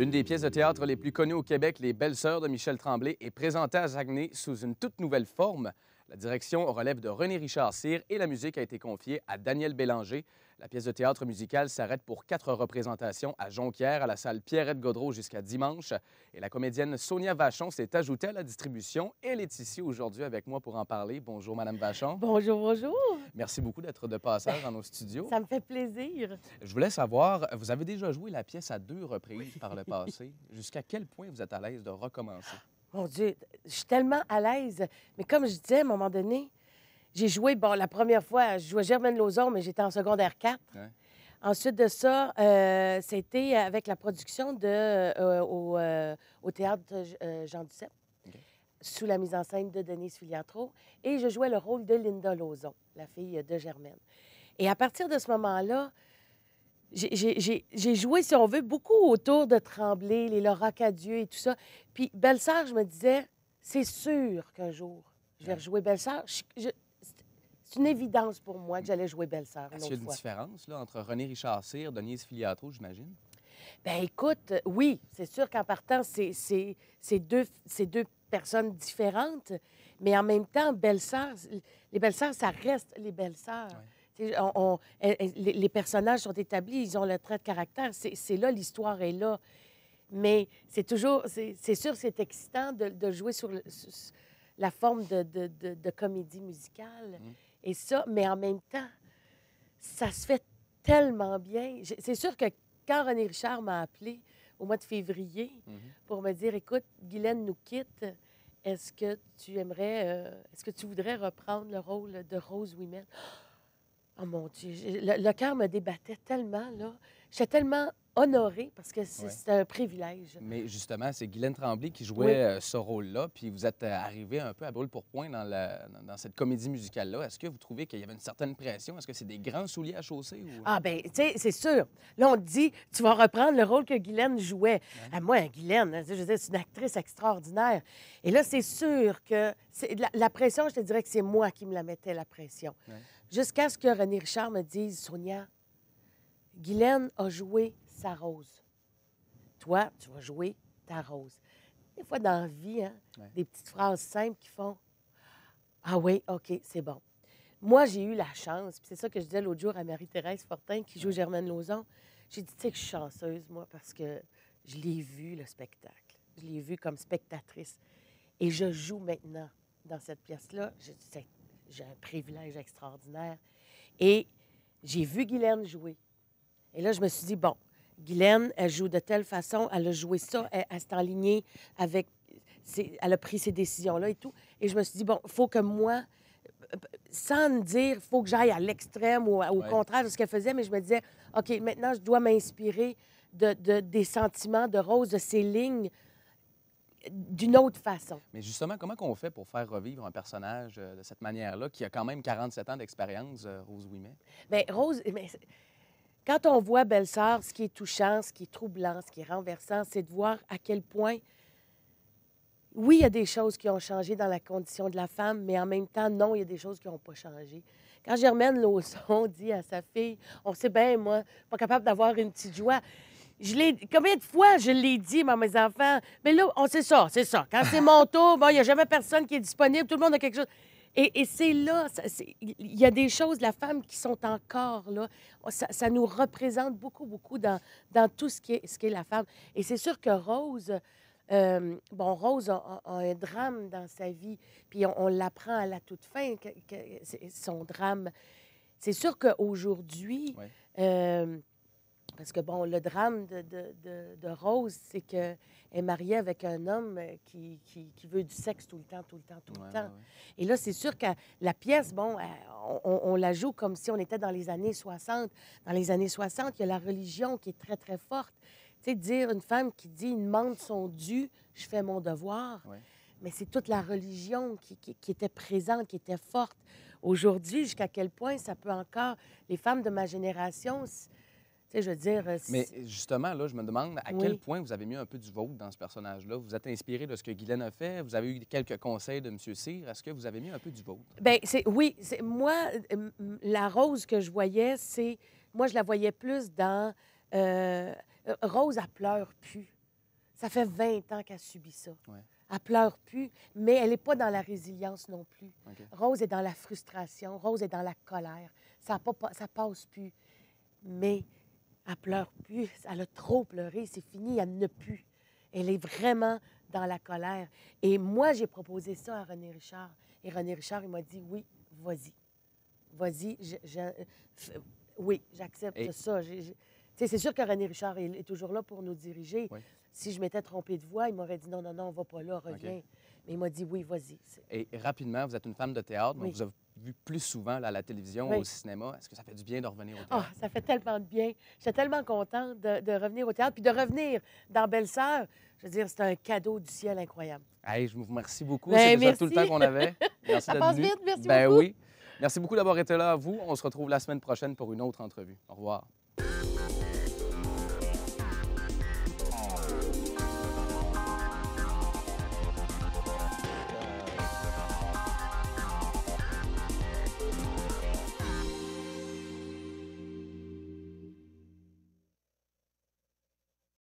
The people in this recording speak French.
L'une des pièces de théâtre les plus connues au Québec, Les Belles Sœurs de Michel Tremblay, est présentée à Saguenay sous une toute nouvelle forme. La direction relève de René Richard Cyr et la musique a été confiée à Daniel Bélanger. La pièce de théâtre musical s'arrête pour quatre représentations à Jonquière, à la salle Pierrette Godreau jusqu'à dimanche. Et la comédienne Sonia Vachon s'est ajoutée à la distribution. Elle est ici aujourd'hui avec moi pour en parler. Bonjour, Madame Vachon. Bonjour, bonjour. Merci beaucoup d'être de passage dans nos studios. Ça me fait plaisir. Je voulais savoir, vous avez déjà joué la pièce à deux reprises par le passé. Jusqu'à quel point vous êtes à l'aise de recommencer? Mon Dieu, je suis tellement à l'aise. Mais comme je disais, à un moment donné, j'ai joué, bon, la première fois, je jouais Germaine Lozon, mais j'étais en secondaire 4. Ensuite de ça, euh, c'était avec la production de, euh, euh, au, théâtre Jean Duceppe, sous la mise en scène de Denise Filiatro. Et je jouais le rôle de Linda Lozon, la fille de Germaine. Et à partir de ce moment-là, j'ai joué, si on veut, beaucoup autour de Tremblay, les Laura Cadieu et tout ça. Puis Belle-Sœur, je me disais, c'est sûr qu'un jour, je vais rejouer Belle-Sœur. C'est une évidence pour moi que j'allais jouer Belle-Sœur. Est-ce qu'il y a une différence là, entre René Richard Cyr, Denise Filiatro, j'imagine? Ben écoute, euh, oui, c'est sûr qu'en partant, c'est deux, deux personnes différentes, mais en même temps, Belle-Sœur, les Belles-Sœurs, ça reste les Belles-Sœurs. Eh, eh, les, personnages sont établis, ils ont le trait de caractère. C'est là, l'histoire est là. Mais c'est toujours, c'est sûr, c'est excitant de, jouer sur, la forme de, comédie musicale. Mm. Et ça, mais en même temps, ça se fait tellement bien. C'est sûr que quand René Richard m'a appelé au mois de février mm-hmm. pour me dire, écoute, Guylaine nous quitte, est-ce que tu aimerais, euh, est-ce que tu voudrais reprendre le rôle de Rose Women? Oh mon Dieu, le, cœur me débattait tellement, là. J'étais tellement honoré parce que c'est un privilège. Mais justement, c'est Guylaine Tremblay qui jouait euh, ce rôle-là, puis vous êtes euh, arrivé un peu à brûle pour dans, la, dans cette comédie musicale-là. Est-ce que vous trouvez qu'il y avait une certaine pression? Est-ce que c'est des grands souliers à chaussée? Ah ben, tu sais, c'est sûr. Là, on te dit, tu vas reprendre le rôle que Guylaine jouait. Ah, moi, Guylaine, je veux dire, c'est une actrice extraordinaire. Et là, c'est sûr que la, la, pression, je te dirais que c'est moi qui me la mettais, la pression. Jusqu'à ce que René Richard me dise, Sonia, Guylaine a joué sa rose. Toi, tu vas jouer ta rose. Des fois, dans la vie, hein, des petites phrases simples qui font Ah oui, OK, c'est bon. Moi, j'ai eu la chance, c'est ça que je disais l'autre jour à Marie-Thérèse Fortin, qui joue Germaine Lauzon. J'ai dit, tu sais que je suis chanceuse, moi, parce que je l'ai vu, le spectacle. Je l'ai vu comme spectatrice. Et je joue maintenant dans cette pièce-là. J'ai un privilège extraordinaire. Et j'ai vu Guylaine jouer. Et là, je me suis dit, bon, Guylaine, elle joue de telle façon, elle a joué ça, elle, s'est alignée avec. elle a pris ces décisions-là et tout. Et je me suis dit, bon, faut que moi, sans me dire, faut que j'aille à l'extrême ou au contraire de ce qu'elle faisait, mais je me disais, OK, maintenant, je dois m'inspirer de, des sentiments de Rose, de ses lignes d'une autre façon. Mais justement, comment on fait pour faire revivre un personnage euh, de cette manière-là qui a quand même 47 ans d'expérience, euh, Rose Ouimet? Bien, Rose, mais quand on voit Belle-Sœur, ce qui est touchant, ce qui est troublant, ce qui est renversant, c'est de voir à quel point, oui, il y a des choses qui ont changé dans la condition de la femme, mais en même temps, non, il y a des choses qui n'ont pas changé. Quand Germaine on dit à sa fille, on sait bien, moi, pas capable d'avoir une petite joie. Je l'ai... Combien de fois je l'ai dit, à mes enfants? Mais là, on sait ça, c'est ça. Quand c'est mon tour, il n'y a jamais personne qui est disponible, tout le monde a quelque chose. Et, c'est là, il y a des choses la femme qui sont encore là. Oh, ça, nous représente beaucoup, beaucoup dans, tout ce qui, est, ce la femme. Et c'est sûr que Rose, euh, bon, Rose a, un drame dans sa vie, puis on, l'apprend à la toute fin, son drame. C'est sûr qu'aujourd'hui, euh, parce que, bon, le drame de, Rose, c'est qu'elle est mariée avec un homme euh, qui, veut du sexe tout le temps, tout le temps, tout le temps. Et là, c'est sûr que la pièce, bon, euh, on, la joue comme si on était dans les années 60. Dans les années 60, il y a la religion qui est très, très forte. Tu sais, dire une femme qui dit « il demande son dû, je fais mon devoir mais c'est toute la religion qui, qui était présente, qui était forte. Aujourd'hui, jusqu'à quel point ça peut encore... Les femmes de ma génération je veux dire. Euh, mais justement, là, je me demande à quel point vous avez mis un peu du vôtre dans ce personnage-là. Vous êtes inspiré de ce que Guylaine a fait. Vous avez eu quelques conseils de M. Cyr. Est-ce que vous avez mis un peu du vôtre? Bien, c'est, oui. moi, la Rose que je voyais, c'est. Moi, je la voyais plus dans. Euh, euh, rose, elle pleure plus. Ça fait 20 ans qu'elle subit ça. Ouais. Elle pleure plus, mais elle n'est pas dans la résilience non plus. Rose est dans la frustration, Rose est dans la colère. Ça, pas, ça passe plus. Mais elle pleure plus. Elle a trop pleuré. C'est fini. Elle ne plus. Elle est vraiment dans la colère. Et moi, j'ai proposé ça à René Richard. Et René Richard, il m'a dit oui, vas-y. Vas-y. Je, Oui, j'accepte ça. C'est sûr que René Richard il est toujours là pour nous diriger. Si je m'étais trompée de voix, il m'aurait dit non, non, non, on va pas là, reviens. Mais il m'a dit oui, vas-y. Et rapidement, vous êtes une femme de théâtre, donc oui vu plus souvent là, à la télévision, ou au cinéma. Est-ce que ça fait du bien de revenir au théâtre? Ah, ça fait tellement de bien. J'étais tellement contente de, revenir au théâtre, puis de revenir dans Belle-Sœur. Je veux dire, c'est un cadeau du ciel incroyable. Hey, je vous remercie beaucoup. Ben, c'est tout le temps qu'on avait. Merci ça passe vite, merci ben, beaucoup. Oui. Merci beaucoup d'avoir été là, à vous. On se retrouve la semaine prochaine pour une autre entrevue. Au revoir.